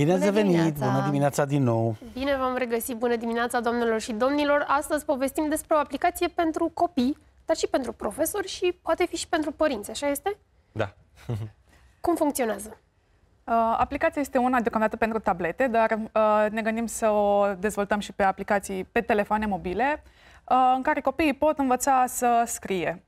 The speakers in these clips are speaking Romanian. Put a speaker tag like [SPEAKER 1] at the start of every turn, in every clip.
[SPEAKER 1] Bine ați venit! Bună dimineața din nou! Bine v-am regăsit! Bună dimineața, doamnelor și domnilor! Astăzi povestim despre o aplicație pentru copii, dar și pentru profesori
[SPEAKER 2] și poate fi și pentru părinți, așa este?
[SPEAKER 3] Da.
[SPEAKER 2] Cum funcționează? Uh, aplicația este una deocamdată pentru tablete, dar uh, ne gândim să o dezvoltăm și pe aplicații pe telefoane mobile, uh, în care copiii pot învăța să scrie.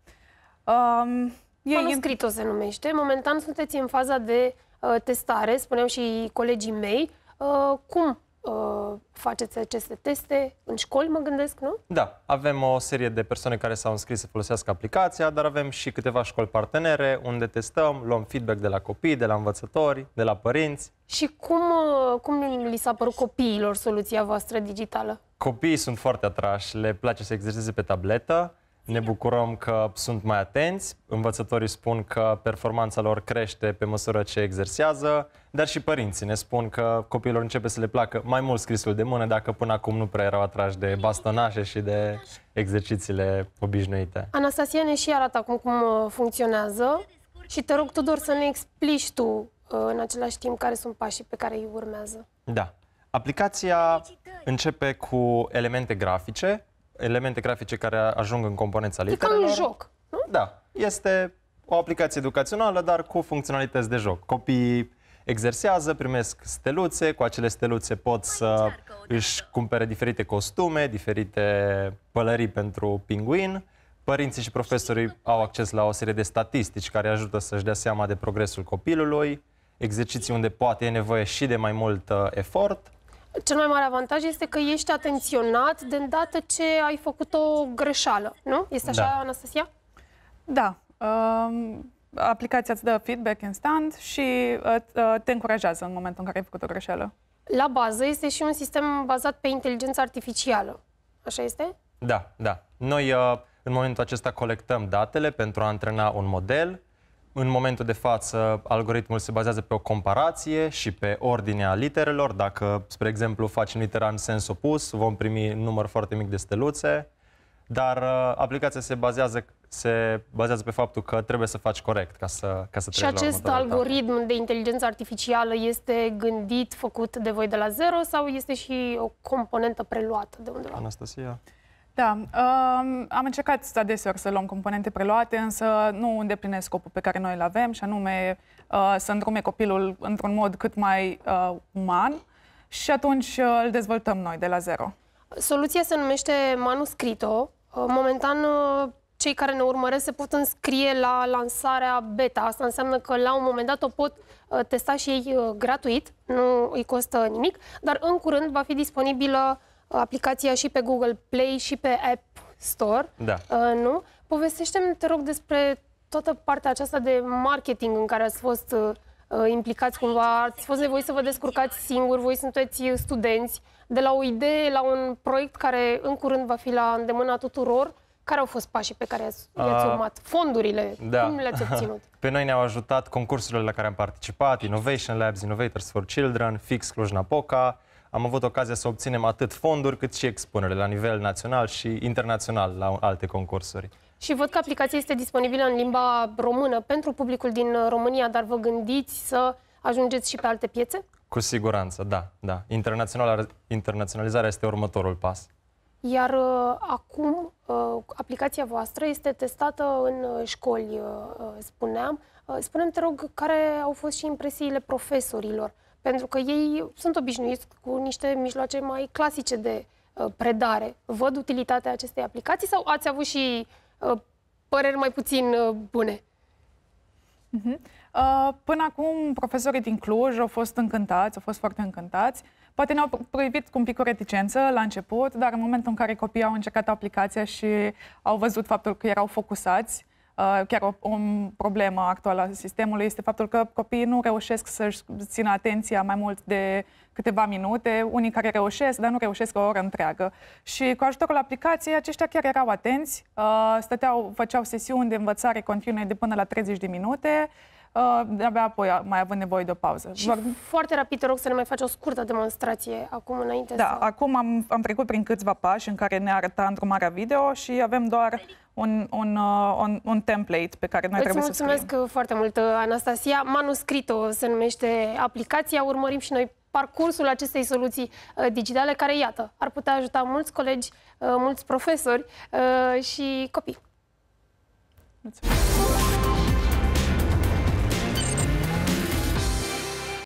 [SPEAKER 2] Uh, um, Manuscrito e... se numește. Momentan sunteți în faza de Uh,
[SPEAKER 1] testare, spuneam și colegii mei, uh, cum uh, faceți aceste teste în școli, mă gândesc, nu?
[SPEAKER 3] Da, avem o serie de persoane care s-au înscris să folosească aplicația, dar avem și câteva școli partenere unde testăm, luăm feedback de la copii, de la învățători, de la părinți.
[SPEAKER 1] Și cum, cum li s-a părut copiilor soluția voastră digitală?
[SPEAKER 3] Copiii sunt foarte atrași, le place să exerseze pe tabletă, ne bucurăm că sunt mai atenți, învățătorii spun că performanța lor crește pe măsură ce exersează, dar și părinții ne spun că copiilor începe să le placă mai mult scrisul de mână, dacă până acum nu prea erau atrași de bastonașe și de exercițiile obișnuite.
[SPEAKER 1] Anastasia ne și arată acum cum uh, funcționează și te rog, Tudor, să ne explici tu uh, în același timp care sunt pașii pe care îi urmează.
[SPEAKER 3] Da. Aplicația începe cu elemente grafice, elemente grafice care ajung în componența literelor. E ca un joc, nu? Da. Este o aplicație educațională, dar cu funcționalități de joc. Copiii exersează, primesc steluțe, cu acele steluțe pot să își cumpere diferite costume, diferite pălării pentru pinguin. Părinții și profesorii au acces la o serie de statistici care ajută să-și dea seama de progresul copilului, exerciții unde poate e nevoie și de mai mult uh, efort
[SPEAKER 1] cel mai mare avantaj este că ești atenționat de îndată ce ai făcut o greșeală, nu? Este așa, da. Anastasia?
[SPEAKER 2] Da. Um aplicația îți dă feedback instant și uh, uh, te încurajează în momentul în care ai făcut o greșeală.
[SPEAKER 1] La bază este și un sistem bazat pe inteligență artificială. Așa este?
[SPEAKER 3] Da, da. Noi uh, în momentul acesta colectăm datele pentru a antrena un model în momentul de față, algoritmul se bazează pe o comparație și pe ordinea literelor. Dacă, spre exemplu, facem litera în sens opus, vom primi număr foarte mic de steluțe, dar uh, aplicația se bazează se bazează pe faptul că trebuie să faci corect ca să, ca să Și acest la
[SPEAKER 1] algoritm de inteligență artificială este gândit, făcut de voi de la zero sau este și o componentă preluată
[SPEAKER 2] de undeva?
[SPEAKER 3] Anastasia? Uh,
[SPEAKER 2] da, um, am încercat adeseori să luăm componente preluate, însă nu îndeplinesc scopul pe care noi îl avem, și anume uh, să îndrume copilul într-un mod cât mai uh, uman și atunci uh, îl dezvoltăm noi de la zero.
[SPEAKER 1] Soluția se numește Manuscrito. Uh, momentan, uh, cei care ne urmăresc se pot înscrie la lansarea beta. Asta înseamnă că la un moment dat o pot uh, testa și ei gratuit, nu îi costă nimic, dar în curând va fi disponibilă aplicația și pe Google Play și pe App Store, da. uh, nu? Povestește-mi, te rog, despre toată partea aceasta de marketing în care ați fost uh, uh implicați cumva, ați fost nevoi să vă descurcați singuri, voi sunteți studenți, de la o idee la un proiect care în curând va fi la îndemâna tuturor, care au fost pașii pe care i-ați ah. urmat? Fondurile, da. cum le-ați obținut?
[SPEAKER 3] Pe noi ne-au ajutat concursurile la care am participat, Innovation Labs, Innovators for Children, Fix Cluj-Napoca, am avut ocazia să obținem atât fonduri cât și expunere la nivel național și internațional la alte concursuri.
[SPEAKER 1] Și văd că aplicația este disponibilă în limba română pentru publicul din România, dar vă gândiți să ajungeți și pe alte piețe?
[SPEAKER 3] Cu siguranță, da, da. Internațional, internaționalizarea este următorul pas.
[SPEAKER 1] Iar uh, acum uh, aplicația voastră este testată în uh, școli, uh, uh, spuneam. Uh, spunem, te rog, care au fost și impresiile profesorilor pentru că ei sunt obișnuiți cu niște mijloace mai clasice de uh, predare. Văd utilitatea acestei aplicații sau ați avut și uh, păreri mai puțin uh, bune?
[SPEAKER 2] Uh-huh. până acum, profesorii din Cluj au fost încântați, au fost foarte încântați. Poate ne-au privit cu un pic o reticență la început, dar în momentul în care copiii au încercat aplicația și au văzut faptul că erau focusați, uh, Uh, chiar o, o problemă actuală a sistemului este faptul că copiii nu reușesc să-și țină atenția mai mult de câteva minute, unii care reușesc, dar nu reușesc o oră întreagă. Și cu ajutorul aplicației, aceștia chiar erau atenți, uh, stăteau, făceau sesiuni de învățare continue de până la 30 de minute, de-abia uh, apoi mai avem nevoie de o pauză. Și Vor...
[SPEAKER 1] foarte rapid, te rog să ne mai faci o scurtă demonstrație acum înainte. Da, să...
[SPEAKER 2] acum am, am trecut prin câțiva pași în care ne arăta întrumarea video și avem doar un, un, uh, un, un template pe care noi Îți trebuie să scriem. mulțumesc
[SPEAKER 1] foarte mult, Anastasia. Manuscrito se numește aplicația. Urmărim și noi parcursul acestei soluții uh, digitale care, iată, ar putea ajuta mulți colegi, mulți profesori și copii. Mulțumesc.